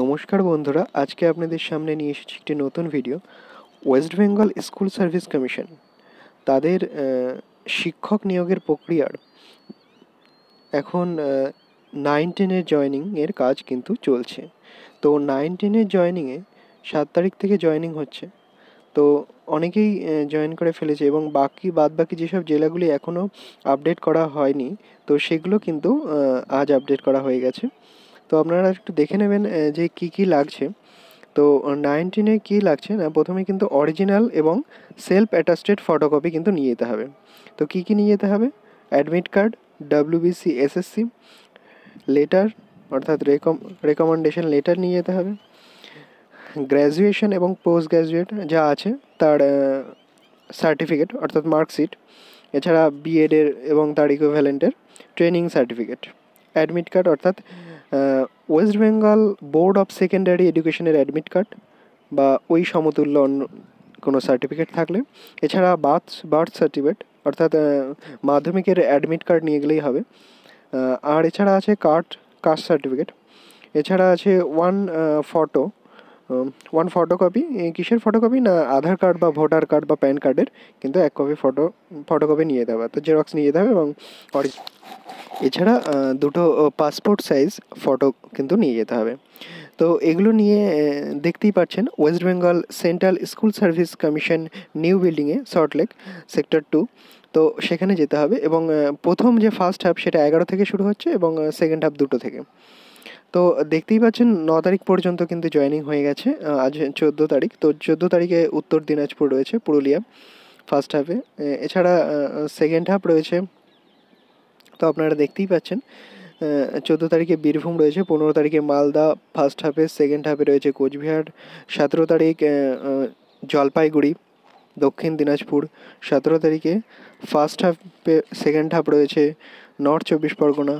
নমস্কার বন্ধুরা আজকে আপনাদের সামনে নিয়ে এসেছি একটি নতুন video West Bengal school service commission তাদের শিক্ষক নিয়োগের প্রক্রিয়ার এখন নাইন টেনের জয়নিংয়ের কাজ কিন্তু চলছে তো নাইন টেনের জয়নিংয়ে সাত তারিখ থেকে জয়নিং হচ্ছে তো অনেকেই জয়েন করে ফেলেছে এবং বাকি বাদ বাকি যেসব জেলাগুলি এখনও আপডেট করা হয়নি তো সেগুলো কিন্তু আজ আপডেট করা হয়ে গেছে তো আপনারা একটু দেখে নেবেন যে কি কি লাগছে তো নাইনটিনে কি লাগছে না প্রথমে কিন্তু অরিজিনাল এবং সেলফ অ্যাটাস্টেড ফটোকপি কিন্তু নিয়ে যেতে হবে তো কি কি নিয়ে যেতে হবে admit card WBC SSC letter অর্থাৎ রেকম রেকমেন্ডেশন লেটার নিয়ে যেতে হবে গ্র্যাজুয়েশন এবং পোস্ট গ্র্যাজুয়েট যা আছে তার সার্টিফিকেট অর্থাৎ মার্কশিট এছাড়া বিএডের এবং তার ইকুইভ্যালেন্টের ট্রেনিং সার্টিফিকেট অ্যাডমিট কার্ড অর্থাৎ West Bengal board of secondary এডুকেশনের অ্যাডমিট কার্ড বা ওই সমতুল্য অন্য কোনো সার্টিফিকেট থাকলে এছাড়া বার্থ বার্থ সার্টিফিকেট অর্থাৎ মাধ্যমিকের অ্যাডমিট কার্ড নিয়ে গেলেই হবে আর এছাড়া আছে কার্ড কাস্ট সার্টিফিকেট এছাড়া আছে ওয়ান ফটো ওয়ান ফটোকপি কিসের ফটোকপি না আধার কার্ড বা ভোটার কার্ড বা প্যান কার্ডের কিন্তু এক কপি ফটো ফটোকপি নিয়ে যেতে হবে তো জেরক্স নিয়ে যেতে হবে এবং অরিজিনাল এছাড়া দুটো পাসপোর্ট সাইজ ফটো কিন্তু নিয়ে যেতে হবে তো এগুলো নিয়ে দেখতেই পাচ্ছেন West Bengal central school service commission new বিল্ডিংয়ে সল্টলেক সেক্টর টু তো সেখানে যেতে হবে এবং প্রথম যে ফার্স্ট হাফ সেটা এগারো থেকে শুরু হচ্ছে এবং সেকেন্ড হাফ দুটো থেকে তো দেখতেই পাচ্ছেন ন তারিখ পর্যন্ত কিন্তু জয়নিং হয়ে গেছে আজ চোদ্দো তারিখ তো চোদ্দো তারিখে উত্তর দিনাজপুর রয়েছে পুরুলিয়া ফার্স্ট হাফে এছাড়া সেকেন্ড হাফ রয়েছে তো আপনারা দেখতেই পাচ্ছেন চোদ্দো তারিখে বীরভূম রয়েছে পনেরো তারিখে মালদা ফার্স্ট হাফে সেকেন্ড হাফে রয়েছে কোচবিহার সতেরো তারিখ জলপাইগুড়ি দক্ষিণ দিনাজপুর সতেরো তারিখে ফার্স্ট হাফে সেকেন্ড হাফ রয়েছে নর্থ চব্বিশ পরগনা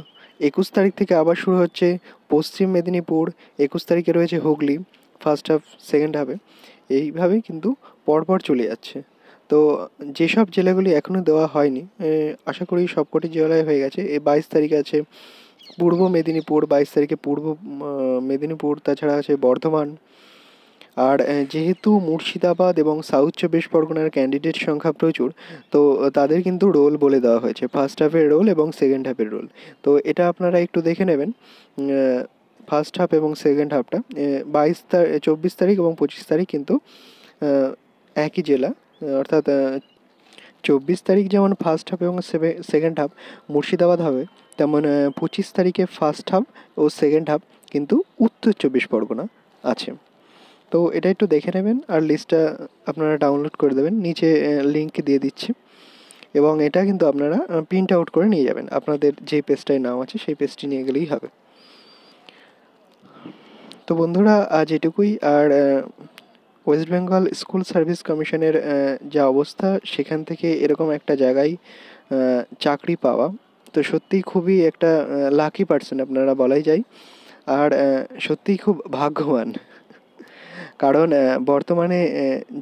একুশ তারিখ থেকে আবার শুরু হচ্ছে পশ্চিম মেদিনীপুর একুশ তারিখে রয়েছে হুগলি ফার্স্ট হাফ সেকেন্ড হাফে এইভাবেই কিন্তু পরপর চলে যাচ্ছে তো যেসব জেলাগুলি এখনও দেওয়া হয়নি আশা করি সবকটি জেলায় হয়ে গেছে এই বাইশ তারিখ আছে পূর্ব মেদিনীপুর বাইশ তারিখে পূর্ব মেদিনীপুর তাছাড়া আছে বর্ধমান আর যেহেতু মুর্শিদাবাদ এবং সাউথ চব্বিশ পরগনার ক্যান্ডিডেট সংখ্যা প্রচুর তো তাদের কিন্তু রোল বলে দেওয়া হয়েছে ফার্স্ট হাফের রোল এবং সেকেন্ড হাফের রোল তো এটা আপনারা একটু দেখে নেবেন ফার্স্ট হাফ এবং সেকেন্ড হাফটা বাইশ তারিখ চব্বিশ তারিখ এবং পঁচিশ তারিখ কিন্তু একই জেলা অর্থাৎ চব্বিশ তারিখ যেমন ফার্স্ট হাফ এবং সেকেন্ড হাফ মুর্শিদাবাদ হবে তেমন পঁচিশ তারিখে ফার্স্ট হাফ ও সেকেন্ড হাফ কিন্তু উত্তর চব্বিশ পরগনা আছে তো এটা একটু দেখে নেবেন আর লিস্টটা আপনারা ডাউনলোড করে দেবেন নিচে লিঙ্ক দিয়ে দিচ্ছি এবং এটা কিন্তু আপনারা প্রিন্ট আউট করে নিয়ে যাবেন আপনাদের যে পেজটায় নাম আছে সেই পেজটি নিয়ে গেলেই হবে তো বন্ধুরা আজ এটুকুই আর ওয়েস্ট বেঙ্গল স্কুল সার্ভিস কমিশনের যা অবস্থা সেখান থেকে এরকম একটা জায়গায় uh, চাকরি পাওয়া তো সত্যিই খুবই একটা লাকি uh, পার্সন আপনারা বলাই যায় আর uh, সত্যিই খুব ভাগ্যবান কারণ বর্তমানে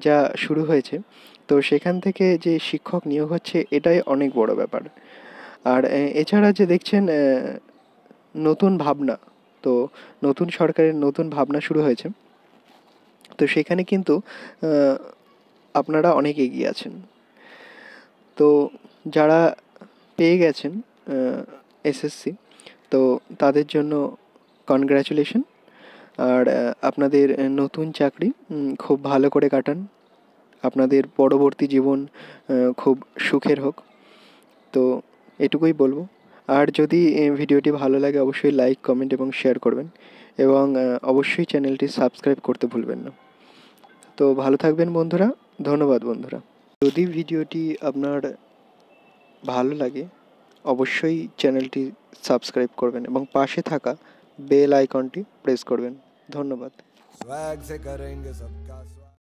যা শুরু হয়েছে তো সেখান থেকে যে শিক্ষক নিয়োগ হচ্ছে এটাই অনেক বড় ব্যাপার আর এছাড়া যে দেখছেন নতুন ভাবনা তো নতুন সরকারের নতুন ভাবনা শুরু হয়েছে তো সেখানে কিন্তু আপনারা অনেক এগিয়ে আছেন তো যারা পেয়ে গেছেন এসএসসি তো তাদের জন্য কনগ্র্যাচুলেশন আর আপনাদের নতুন চাকরি খুব ভালো করে কাটান আপনাদের পরবর্তী জীবন খুব সুখের হোক তো এটুকুই বলবো আর যদি ভিডিওটি ভালো লাগে অবশ্যই লাইক কমেন্ট এবং শেয়ার করবেন এবং অবশ্যই চ্যানেলটি সাবস্ক্রাইব করতে ভুলবেন না তো ভালো থাকবেন বন্ধুরা ধন্যবাদ বন্ধুরা যদি ভিডিওটি আপনার ভালো লাগে অবশ্যই চ্যানেলটি সাবস্ক্রাইব করবেন এবং পাশে থাকা বেল আইকনটি প্রেস করবেন ধন্যবাদ